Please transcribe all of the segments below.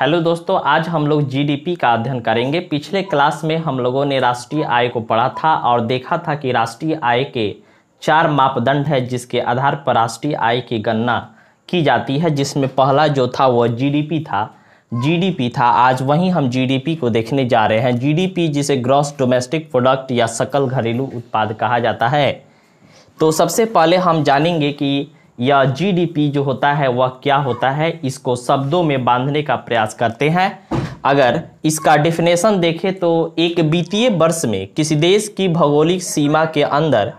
hello दोस्तों आज हम लोग जीडीपी का अध्ययन करेंगे पिछले क्लास में हम लोगों ने राष्ट्रीय आय को पढ़ा था और देखा था कि राष्ट्रीय आय के चार मापदंड है जिसके आधार पर राष्ट्रीय आय की गणना की जाती है जिसमें पहला जो था वह जीडीपी था जीडीपी था आज वहीं हम जीडीपी को देखने जा रहे हैं जीडीपी जिसे ग्रॉस डोमेस्टिक प्रोडक्ट या सकल घरेलू उत्पाद कहा जाता है तो सबसे पहले हम जानेंगे कि या जीडीपी जो होता है वह क्या होता है इसको शब्दों में बांधने का प्रयास करते हैं अगर इसका डिफिनेशन देखें तो एक वित्तीय वर्ष में किसी देश की भौगोलिक सीमा के अंदर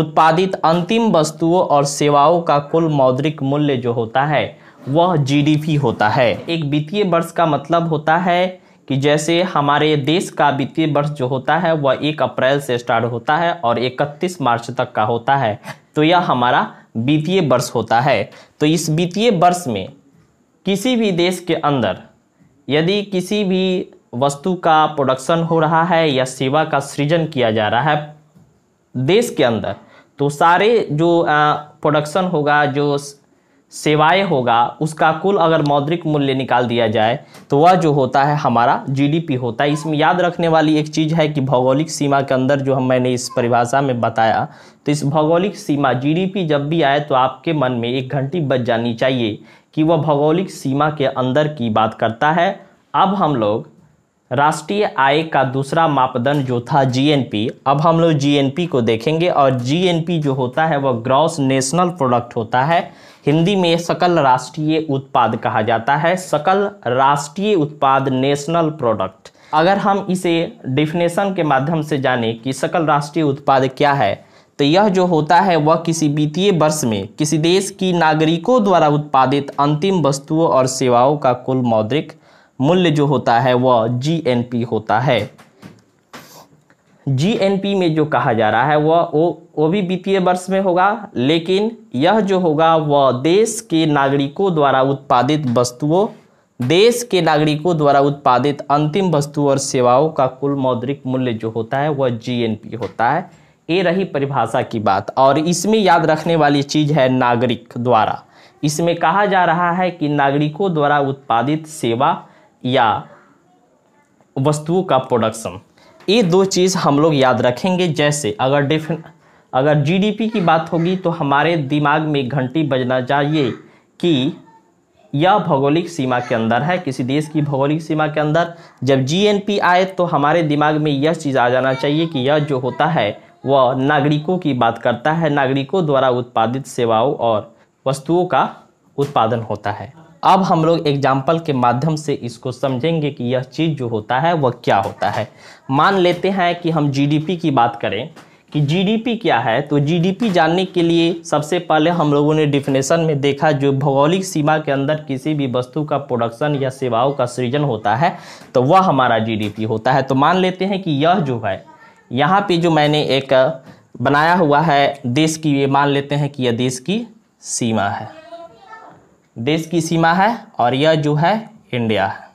उत्पादित अंतिम वस्तुओं और सेवाओं का कुल मौद्रिक मूल्य जो होता है वह जीडीपी होता है एक वित्तीय वर्ष का मतलब होता है कि जैसे हमारे देश का वित्तीय वर्ष जो होता है वह एक अप्रैल से स्टार्ट होता है और 31 मार्च तक का होता है तो यह हमारा वित्तीय वर्ष होता है तो इस वित्तीय वर्ष में किसी भी देश के अंदर यदि किसी भी वस्तु का प्रोडक्शन हो रहा है या सेवा का सृजन किया जा रहा है देश के अंदर तो सारे जो प्रोडक्शन होगा जो सेवाएं होगा उसका कुल अगर मौद्रिक मूल्य निकाल दिया जाए तो वह जो होता है हमारा जीडीपी होता है इसमें याद रखने वाली एक चीज़ है कि भौगोलिक सीमा के अंदर जो हम मैंने इस परिभाषा में बताया तो इस भौगोलिक सीमा जीडीपी जब भी आए तो आपके मन में एक घंटी बच जानी चाहिए कि वह भौगोलिक सीमा के अंदर की बात करता है अब हम लोग राष्ट्रीय आय का दूसरा मापदंड जो था जीएनपी अब हम लोग जीएनपी को देखेंगे और जीएनपी जो होता है वह ग्रॉस नेशनल प्रोडक्ट होता है हिंदी में सकल राष्ट्रीय उत्पाद कहा जाता है सकल राष्ट्रीय उत्पाद नेशनल प्रोडक्ट अगर हम इसे डिफिनेशन के माध्यम से जाने कि सकल राष्ट्रीय उत्पाद क्या है तो यह जो होता है वह किसी वित्तीय वर्ष में किसी देश की नागरिकों द्वारा उत्पादित अंतिम वस्तुओं और सेवाओं का कुल मौद्रिक मूल्य जो होता है वह जी होता है जीएनपी में जो कहा जा रहा है वह वो, वो भी वित्तीय वर्ष में होगा लेकिन यह जो होगा वह देश के नागरिकों द्वारा उत्पादित वस्तुओं देश के नागरिकों द्वारा उत्पादित अंतिम वस्तुओं और सेवाओं का कुल मौद्रिक मूल्य जो होता है वह जीएनपी होता है ये रही परिभाषा की बात और इसमें याद रखने वाली चीज़ है नागरिक द्वारा इसमें कहा जा रहा है कि नागरिकों द्वारा उत्पादित सेवा या वस्तुओं का प्रोडक्शन ये दो चीज़ हम लोग याद रखेंगे जैसे अगर डिफिन अगर जीडीपी की बात होगी तो हमारे दिमाग में घंटी बजना चाहिए कि यह भौगोलिक सीमा के अंदर है किसी देश की भौगोलिक सीमा के अंदर जब जीएनपी आए तो हमारे दिमाग में यह चीज़ आ जाना चाहिए कि यह जो होता है वह नागरिकों की बात करता है नागरिकों द्वारा उत्पादित सेवाओं और वस्तुओं का उत्पादन होता है अब हम लोग एग्जाम्पल के माध्यम से इसको समझेंगे कि यह चीज़ जो होता है वह क्या होता है मान लेते हैं कि हम जीडीपी की बात करें कि जीडीपी क्या है तो जीडीपी जानने के लिए सबसे पहले हम लोगों ने डिफिनेशन में देखा जो भौगोलिक सीमा के अंदर किसी भी वस्तु का प्रोडक्शन या सेवाओं का सृजन होता है तो वह हमारा जी होता है तो मान लेते हैं कि यह जो है यहाँ पे जो मैंने एक बनाया हुआ है देश की ये मान लेते हैं कि यह देश की सीमा है देश की सीमा है और यह जो है इंडिया है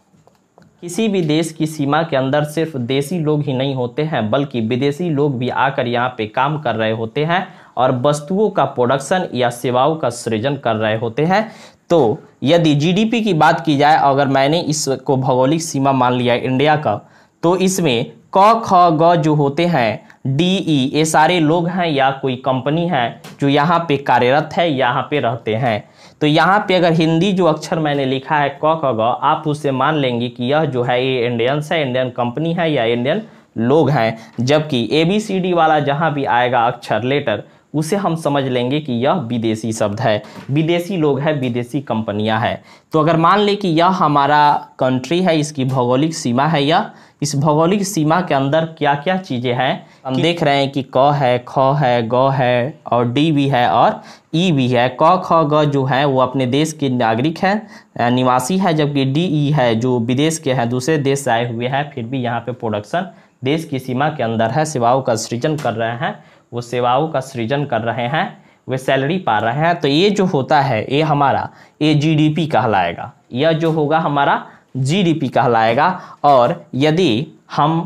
किसी भी देश की सीमा के अंदर सिर्फ देसी लोग ही नहीं होते हैं बल्कि विदेशी लोग भी आकर यहाँ पे काम कर रहे होते हैं और वस्तुओं का प्रोडक्शन या सेवाओं का सृजन कर रहे होते हैं तो यदि जीडीपी की बात की जाए अगर मैंने इसको भौगोलिक सीमा मान लिया इंडिया का तो इसमें क ख ग जो होते हैं डी ई e, ये सारे लोग हैं या कोई कंपनी है जो यहाँ पे कार्यरत है यहाँ पे रहते हैं तो यहाँ पे अगर हिंदी जो अक्षर मैंने लिखा है क क ग आप उससे मान लेंगे कि यह जो है ये इंडियंस है इंडियन कंपनी है या इंडियन लोग हैं जबकि ए बी सी डी वाला जहाँ भी आएगा अक्षर लेटर उसे हम समझ लेंगे कि यह विदेशी शब्द है विदेशी लोग है विदेशी कंपनियां है तो अगर मान लें कि यह हमारा कंट्री है इसकी भौगोलिक सीमा है या इस भौगोलिक सीमा के अंदर क्या क्या चीज़ें हैं हम देख रहे हैं कि क है ख है ग है और डी भी है और ई भी है क ख ग जो है वो अपने देश के नागरिक हैं निवासी है जबकि डी ई है जो विदेश के हैं दूसरे देश से आए हुए हैं फिर भी यहाँ पे प्रोडक्शन देश की सीमा के अंदर है सेवाओं का सृजन कर रहे हैं वो सेवाओं का सृजन कर रहे हैं वे सैलरी पा रहे हैं तो ये जो होता है ये हमारा ये जी कहलाएगा यह जो होगा हमारा जी कहलाएगा और यदि हम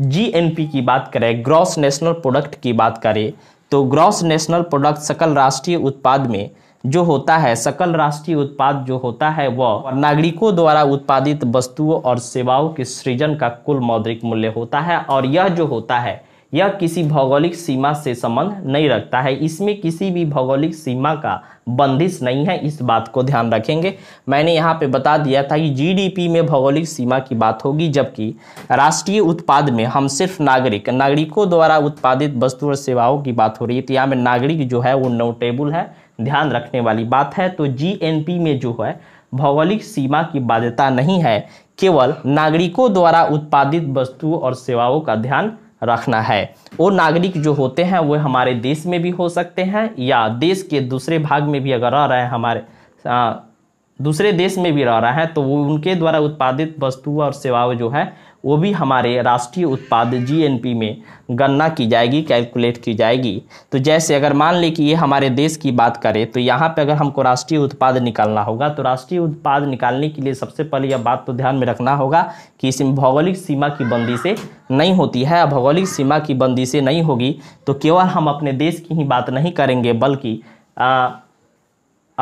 जीएनपी की बात करें ग्रॉस नेशनल प्रोडक्ट की बात करें तो ग्रॉस नेशनल प्रोडक्ट सकल राष्ट्रीय उत्पाद में जो होता है सकल राष्ट्रीय उत्पाद जो होता है वह नागरिकों द्वारा उत्पादित वस्तुओं और सेवाओं के सृजन का कुल मौद्रिक मूल्य होता है और यह जो होता है यह किसी भौगोलिक सीमा से संबंध नहीं रखता है इसमें किसी भी भौगोलिक सीमा का बंदिश नहीं है इस बात को ध्यान रखेंगे मैंने यहाँ पे बता दिया था कि जीडीपी में भौगोलिक सीमा की बात होगी जबकि राष्ट्रीय उत्पाद में हम सिर्फ नागरिक नागरिकों द्वारा उत्पादित वस्तु और सेवाओं की बात हो रही है तो यहाँ में नागरिक जो है वो नोटेबल है ध्यान रखने वाली बात है तो जी में जो है भौगोलिक सीमा की बाध्यता नहीं है केवल नागरिकों द्वारा उत्पादित वस्तु और सेवाओं का ध्यान रखना है वो नागरिक जो होते हैं वो हमारे देश में भी हो सकते हैं या देश के दूसरे भाग में भी अगर रह रहे हैं हमारे आ, हाँ, दूसरे देश में भी रह रहा है तो वो उनके द्वारा उत्पादित वस्तु और सेवाओं जो है वो भी हमारे राष्ट्रीय उत्पाद जीएनपी में गणना की जाएगी कैलकुलेट की जाएगी तो जैसे अगर मान लें कि ये हमारे देश की बात करें तो यहाँ पे अगर हमको राष्ट्रीय उत्पाद निकालना होगा तो राष्ट्रीय उत्पाद निकालने के लिए सबसे पहले यह बात तो ध्यान में रखना होगा कि इसमें भौगोलिक सीमा की बंदी से नहीं होती है भौगोलिक सीमा की बंदी से नहीं होगी तो केवल हम अपने देश की ही बात नहीं करेंगे बल्कि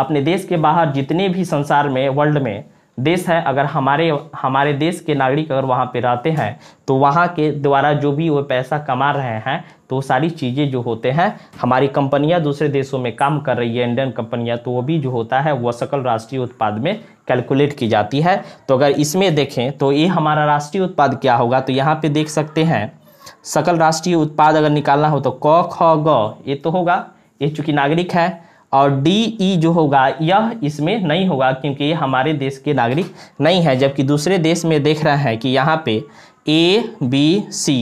अपने देश के बाहर जितने भी संसार में वर्ल्ड में देश है अगर हमारे हमारे देश के नागरिक अगर वहाँ पे रहते हैं तो वहाँ के द्वारा जो भी वो पैसा कमा रहे हैं तो सारी चीज़ें जो होते हैं हमारी कंपनियाँ दूसरे देशों में काम कर रही है इंडियन कंपनियाँ तो वो भी जो होता है वह सकल राष्ट्रीय उत्पाद में कैलकुलेट की जाती है तो अगर इसमें देखें तो ये हमारा राष्ट्रीय उत्पाद क्या होगा तो यहाँ पर देख सकते हैं सकल राष्ट्रीय उत्पाद अगर निकालना हो तो क ख ग ये तो होगा ये चूँकि नागरिक है और डी ई e जो होगा यह इसमें नहीं होगा क्योंकि ये हमारे देश के नागरिक नहीं है जबकि दूसरे देश में देख रहे हैं कि यहाँ पे A B C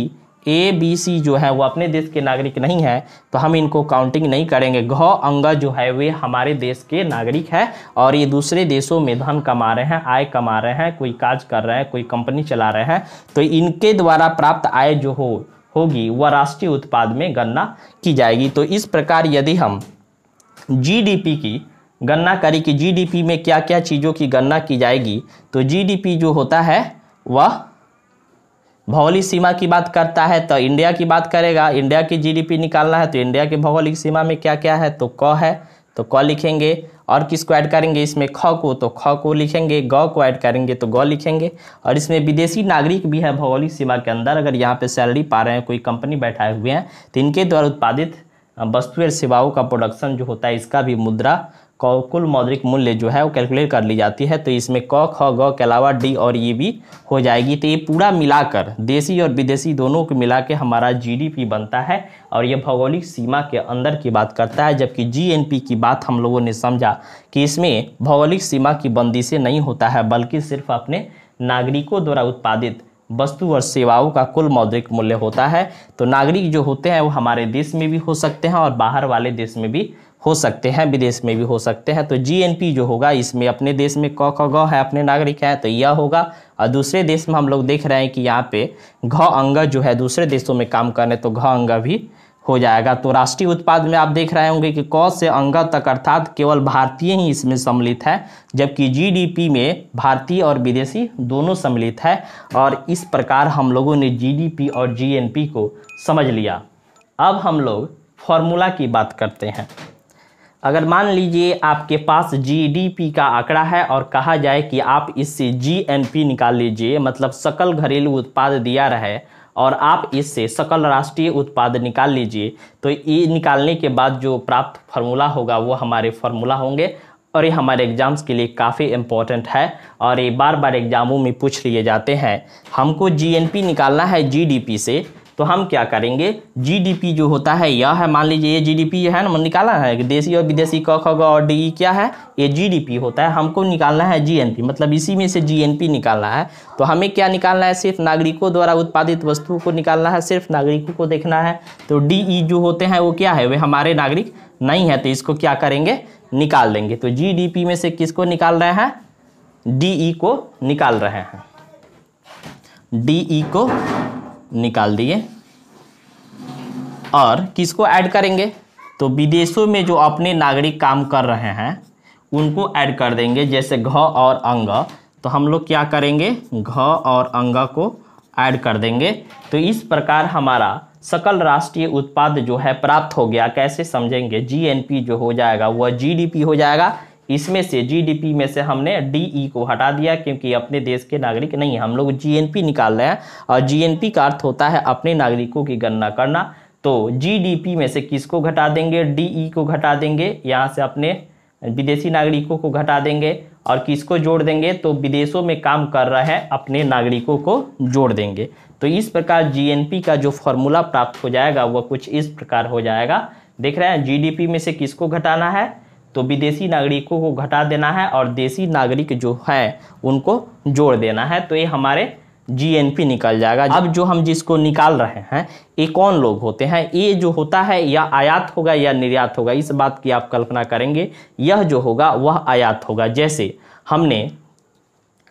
A B C जो है वो अपने देश के नागरिक नहीं है तो हम इनको काउंटिंग नहीं करेंगे घ अंगा जो है वे हमारे देश के नागरिक है और ये दूसरे देशों में धन कमा रहे हैं आय कमा रहे हैं कोई काज कर रहे हैं कोई कंपनी चला रहे हैं तो इनके द्वारा प्राप्त आय जो हो होगी वह राष्ट्रीय उत्पाद में गणना की जाएगी तो इस प्रकार यदि हम जीडीपी की गणना करी कि जीडीपी में क्या क्या चीज़ों की गणना की जाएगी तो जीडीपी जो होता है वह भौगोलिक सीमा की बात करता है तो इंडिया की बात करेगा इंडिया की जीडीपी निकालना है तो इंडिया के भौगोलिक सीमा में क्या क्या है तो क है तो क लिखेंगे और किसको ऐड करेंगे इसमें ख को तो ख को लिखेंगे ग को ऐड करेंगे तो ग लिखेंगे और इसमें विदेशी नागरिक भी है भौगोलिक सीमा के अंदर अगर यहाँ पे सैलरी पा रहे हैं कोई कंपनी बैठाए हुए हैं तो इनके द्वारा उत्पादित वस्तु और सेवाओं का प्रोडक्शन जो होता है इसका भी मुद्रा कुल मौद्रिक मूल्य जो है वो कैलकुलेट कर ली जाती है तो इसमें क ख ग के अलावा डी और ये भी हो जाएगी तो ये पूरा मिलाकर देसी और विदेशी दोनों को मिला के हमारा जीडीपी बनता है और ये भौगोलिक सीमा के अंदर की बात करता है जबकि जीएनपी की बात हम लोगों ने समझा कि इसमें भौगोलिक सीमा की बंदी से नहीं होता है बल्कि सिर्फ अपने नागरिकों द्वारा उत्पादित वस्तु और सेवाओं का कुल मौद्रिक मूल्य होता है तो नागरिक जो होते हैं वो हमारे देश में भी हो सकते हैं और बाहर वाले देश में भी हो सकते हैं विदेश में भी हो सकते हैं तो जी जो होगा इसमें अपने देश में क ख ग है अपने नागरिक हैं तो यह होगा और दूसरे देश में हम लोग देख रहे हैं कि यहाँ पे घ अंग जो है दूसरे देशों में काम करने तो घ अंग भी हो जाएगा तो राष्ट्रीय उत्पाद में आप देख रहे होंगे कि क से अंग तक अर्थात केवल भारतीय ही इसमें सम्मिलित है जबकि जीडीपी में भारतीय और विदेशी दोनों सम्मिलित है और इस प्रकार हम लोगों ने जीडीपी और जीएनपी को समझ लिया अब हम लोग फॉर्मूला की बात करते हैं अगर मान लीजिए आपके पास जीडीपी का आंकड़ा है और कहा जाए कि आप इससे जीएनपी निकाल लीजिए मतलब सकल घरेलू उत्पाद दिया रहे और आप इससे सकल राष्ट्रीय उत्पाद निकाल लीजिए तो ये निकालने के बाद जो प्राप्त फार्मूला होगा वो हमारे फार्मूला होंगे और ये हमारे एग्ज़ाम्स के लिए काफ़ी इम्पोर्टेंट है और ये बार बार एग्ज़ामों में पूछ लिए जाते हैं हमको जीएनपी निकालना है जीडीपी से तो हम क्या करेंगे जीडीपी जो होता है यह है मान लीजिए ये जीडीपी है ना निकाला है देशी और विदेशी क ख ग और डी क्या है ये जीडीपी होता है हमको निकालना है जीएनपी मतलब इसी में से जीएनपी निकालना है तो हमें क्या निकालना है सिर्फ नागरिकों द्वारा उत्पादित वस्तुओं को निकालना है सिर्फ नागरिकों को देखना है तो डी जो होते हैं वो क्या है वे हमारे नागरिक नहीं है तो इसको क्या करेंगे निकाल देंगे तो जी में से किसको निकाल रहे हैं डी को निकाल रहे हैं डी को निकाल दिए और किसको ऐड करेंगे तो विदेशों में जो अपने नागरिक काम कर रहे हैं उनको ऐड कर देंगे जैसे घ और अंग तो हम लोग क्या करेंगे घ और अंग को ऐड कर देंगे तो इस प्रकार हमारा सकल राष्ट्रीय उत्पाद जो है प्राप्त हो गया कैसे समझेंगे जीएनपी जो हो जाएगा वह जीडीपी हो जाएगा इसमें से जीडीपी में से हमने डीई e को हटा दिया क्योंकि अपने देश के नागरिक नहीं हम लोग जीएनपी निकाल रहे हैं और जीएनपी का अर्थ होता है अपने नागरिकों की गणना करना तो जीडीपी में से किसको घटा देंगे डीई e को घटा देंगे यहाँ से अपने विदेशी नागरिकों को घटा देंगे और किसको जोड़ देंगे तो विदेशों में काम कर रहे हैं अपने नागरिकों को जोड़ देंगे तो इस प्रकार जीएनपी का जो फॉर्मूला प्राप्त हो जाएगा वह कुछ इस प्रकार हो जाएगा देख रहे हैं जीडीपी में से किसको घटाना है तो विदेशी नागरिकों को घटा देना है और देसी नागरिक जो है उनको जोड़ देना है तो ये हमारे जीएनपी निकल जाएगा अब जो हम जिसको निकाल रहे हैं ये कौन लोग होते हैं ये जो होता है यह आयात होगा या निर्यात होगा इस बात की आप कल्पना करेंगे यह जो होगा वह आयात होगा जैसे हमने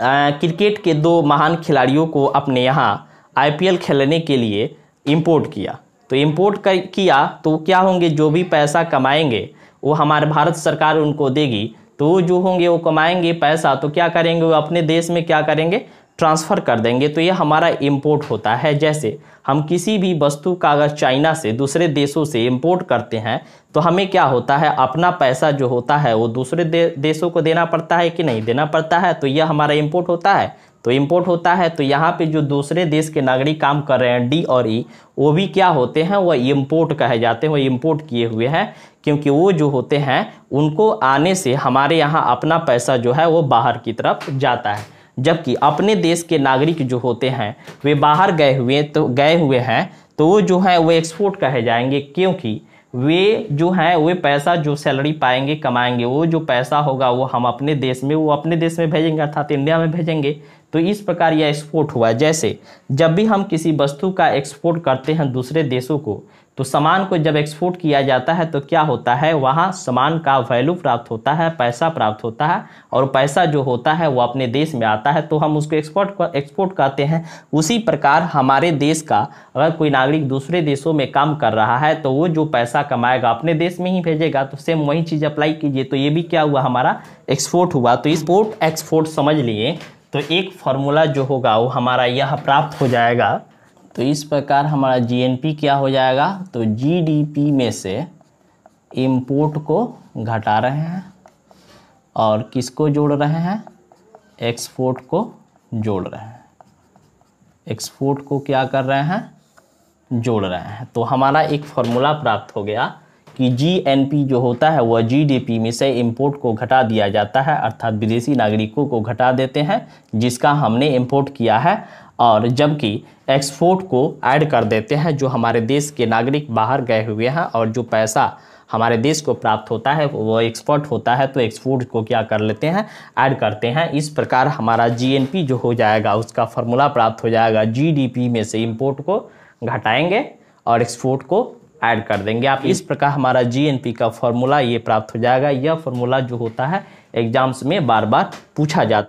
आ, क्रिकेट के दो महान खिलाड़ियों को अपने यहाँ आईपीएल खेलने के लिए इम्पोर्ट किया तो इम्पोर्ट किया तो क्या होंगे जो भी पैसा कमाएंगे वो हमारे भारत सरकार उनको देगी तो वो जो होंगे वो कमाएंगे पैसा तो क्या करेंगे वो अपने देश में क्या करेंगे ट्रांसफ़र कर देंगे तो ये हमारा इम्पोर्ट होता है जैसे हम किसी भी वस्तु का अगर चाइना से दूसरे देशों से इम्पोर्ट करते हैं तो हमें क्या होता है अपना पैसा जो होता है वो दूसरे दे, देशों को देना पड़ता है कि नहीं देना पड़ता है तो यह हमारा इम्पोर्ट होता है तो इम्पोर्ट होता है तो यहाँ पे जो दूसरे देश के नागरिक काम कर रहे हैं डी और ई e, वो भी क्या होते हैं वह इम्पोर्ट कहे जाते हैं वह इम्पोर्ट किए हुए हैं क्योंकि वो जो होते हैं उनको आने से हमारे यहाँ अपना पैसा जो है वो बाहर की तरफ जाता है जबकि अपने देश के नागरिक जो होते हैं वे बाहर गए हुए तो गए हुए हैं तो वो जो है वो एक्सपोर्ट कहे जाएंगे क्योंकि वे जो हैं वे पैसा जो सैलरी पाएंगे कमाएंगे वो जो पैसा होगा वो हम अपने देश में वो अपने देश में भेजेंगे अर्थात इंडिया में भेजेंगे तो इस प्रकार यह एक्सपोर्ट हुआ जैसे जब भी हम किसी वस्तु का एक्सपोर्ट करते हैं दूसरे देशों को तो सामान को जब एक्सपोर्ट किया जाता है तो क्या होता है वहाँ सामान का वैल्यू प्राप्त होता है पैसा प्राप्त होता है और पैसा जो होता है वो अपने देश में आता है तो हम उसको एक्सपोर्ट एक्सपोर्ट कहते हैं उसी प्रकार हमारे देश का अगर कोई नागरिक दूसरे देशों में काम कर रहा है तो वो जो पैसा कमाएगा अपने देश में ही भेजेगा तो सेम वही चीज़ अप्लाई कीजिए तो ये भी क्या हुआ हमारा एक्सपोर्ट हुआ तो एक्सपोर्ट एक्सपोर्ट समझ लिए तो एक फार्मूला जो होगा वो हमारा यह प्राप्त हो जाएगा तो इस प्रकार हमारा जीएनपी क्या हो जाएगा तो जीडीपी में से इम्पोर्ट को घटा रहे हैं और किसको जोड़ रहे हैं एक्सपोर्ट को जोड़ रहे हैं एक्सपोर्ट को क्या कर रहे हैं जोड़ रहे हैं तो हमारा एक फार्मूला प्राप्त हो गया कि जीएनपी जो होता है वह जीडीपी में से इम्पोर्ट को घटा दिया जाता है अर्थात विदेशी नागरिकों को घटा देते हैं जिसका हमने इम्पोर्ट किया है और जबकि एक्सपोर्ट को ऐड कर देते हैं जो हमारे देश के नागरिक बाहर गए हुए हैं और जो पैसा हमारे देश को प्राप्त होता है वो एक्सपोर्ट होता है तो एक्सपोर्ट को क्या कर लेते हैं ऐड करते हैं इस प्रकार हमारा जीएनपी जो हो जाएगा उसका फॉर्मूला प्राप्त हो जाएगा जीडीपी में से इम्पोर्ट को घटाएंगे और एक्सपोर्ट को ऐड कर देंगे आप इस प्रकार हमारा जीएनपी का फॉर्मूला ये प्राप्त हो जाएगा यह फॉर्मूला जो होता है एग्जाम्स में बार बार पूछा जाता